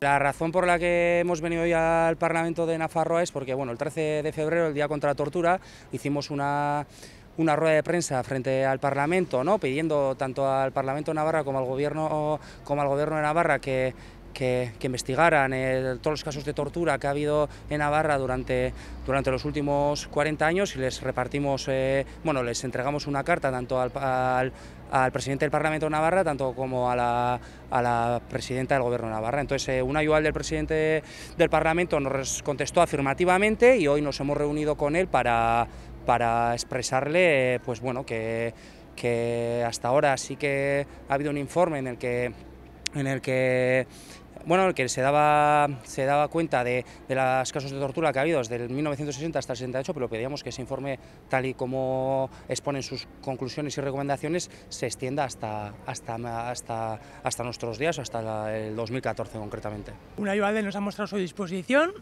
La razón por la que hemos venido hoy al Parlamento de Navarra es porque bueno, el 13 de febrero, el Día contra la Tortura, hicimos una, rueda de prensa frente al Parlamento, ¿no? pidiendo tanto al Parlamento de Navarra como al Gobierno, como al gobierno de Navarra que, que, investigaran eh, todos los casos de tortura que ha habido en Navarra durante, durante los últimos 40 años y les repartimos, eh, bueno, les entregamos una carta tanto al, presidente del Parlamento de Navarra tanto como a la, presidenta del Gobierno de Navarra. Entonces, eh, un ayudal del presidente del Parlamento nos contestó afirmativamente y hoy nos hemos reunido con él para, para expresarle, pues bueno, que que hasta ahora sí que ha habido un informe en el que en el que bueno, el que se daba, se daba cuenta de, de los casos de tortura que ha habido desde el 1960 hasta el 68, pero pedíamos que ese informe, tal y como exponen sus conclusiones y recomendaciones, se extienda hasta, hasta, hasta, hasta nuestros días, hasta el 2014 concretamente. Una él nos ha mostrado su disposición,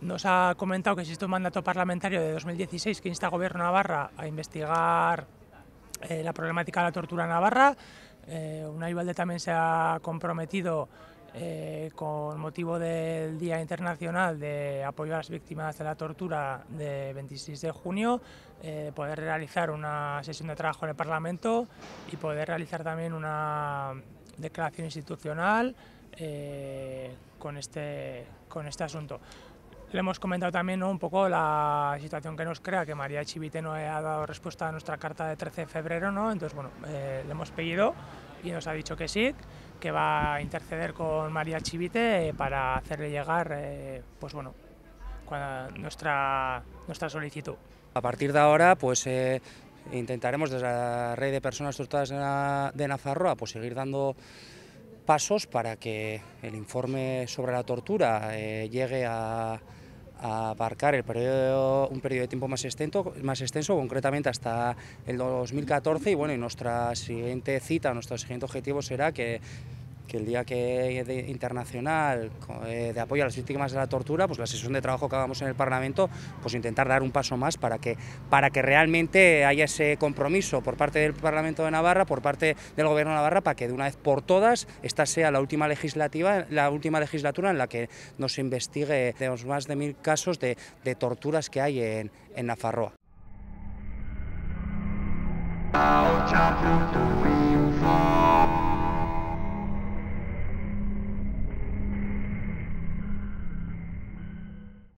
nos ha comentado que existe un mandato parlamentario de 2016 que insta al Gobierno Navarra a investigar eh, la problemática de la tortura en Navarra, eh, Unai también se ha comprometido eh, con motivo del Día Internacional de Apoyo a las Víctimas de la Tortura de 26 de junio, eh, poder realizar una sesión de trabajo en el Parlamento y poder realizar también una declaración institucional eh, este, con este asunto. Le hemos comentado también un poco la situación que nos crea, que María Chivite no ha dado respuesta a nuestra carta de 13 de febrero, ¿no? entonces bueno, eh, le hemos pedido y nos ha dicho que sí, que va a interceder con María Chivite eh, para hacerle llegar eh, pues bueno, nuestra, nuestra solicitud. A partir de ahora, pues intentaremos desde la red de personas tortadas de Nazarroa pues seguir dando pasos para que el informe sobre la tortura eh, llegue a, abarcar el periodo, un periodo de tiempo más extenso, más extenso, concretamente hasta el 2014 y bueno, y nuestra siguiente cita, nuestro siguiente objetivo será que que el día que internacional eh, de apoyo a las víctimas de la tortura, pues la sesión de trabajo que hagamos en el Parlamento, pues intentar dar un paso más para que, para que realmente haya ese compromiso por parte del Parlamento de Navarra, por parte del Gobierno de Navarra, para que de una vez por todas esta sea la última legislativa, la última legislatura en la que nos investigue de los más de mil casos de, torturas que hay en, en Nafarroa.